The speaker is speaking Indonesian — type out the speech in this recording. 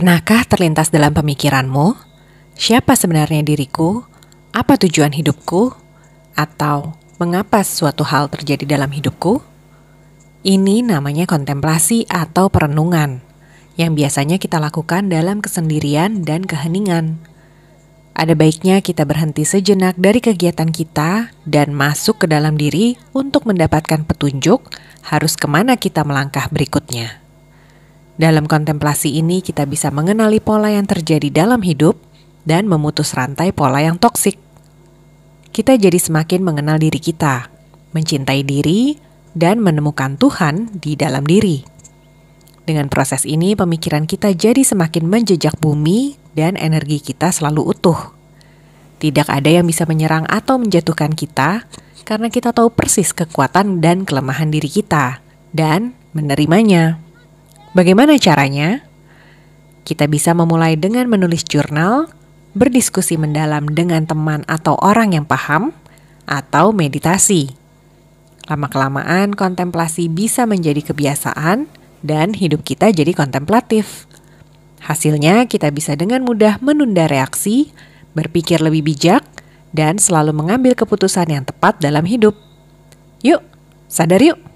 Pernahkah terlintas dalam pemikiranmu, siapa sebenarnya diriku, apa tujuan hidupku, atau mengapa suatu hal terjadi dalam hidupku? Ini namanya kontemplasi atau perenungan, yang biasanya kita lakukan dalam kesendirian dan keheningan. Ada baiknya kita berhenti sejenak dari kegiatan kita dan masuk ke dalam diri untuk mendapatkan petunjuk harus kemana kita melangkah berikutnya. Dalam kontemplasi ini, kita bisa mengenali pola yang terjadi dalam hidup dan memutus rantai pola yang toksik. Kita jadi semakin mengenal diri kita, mencintai diri, dan menemukan Tuhan di dalam diri. Dengan proses ini, pemikiran kita jadi semakin menjejak bumi dan energi kita selalu utuh. Tidak ada yang bisa menyerang atau menjatuhkan kita karena kita tahu persis kekuatan dan kelemahan diri kita dan menerimanya. Bagaimana caranya? Kita bisa memulai dengan menulis jurnal, berdiskusi mendalam dengan teman atau orang yang paham, atau meditasi. Lama-kelamaan, kontemplasi bisa menjadi kebiasaan, dan hidup kita jadi kontemplatif. Hasilnya, kita bisa dengan mudah menunda reaksi, berpikir lebih bijak, dan selalu mengambil keputusan yang tepat dalam hidup. Yuk, sadar yuk!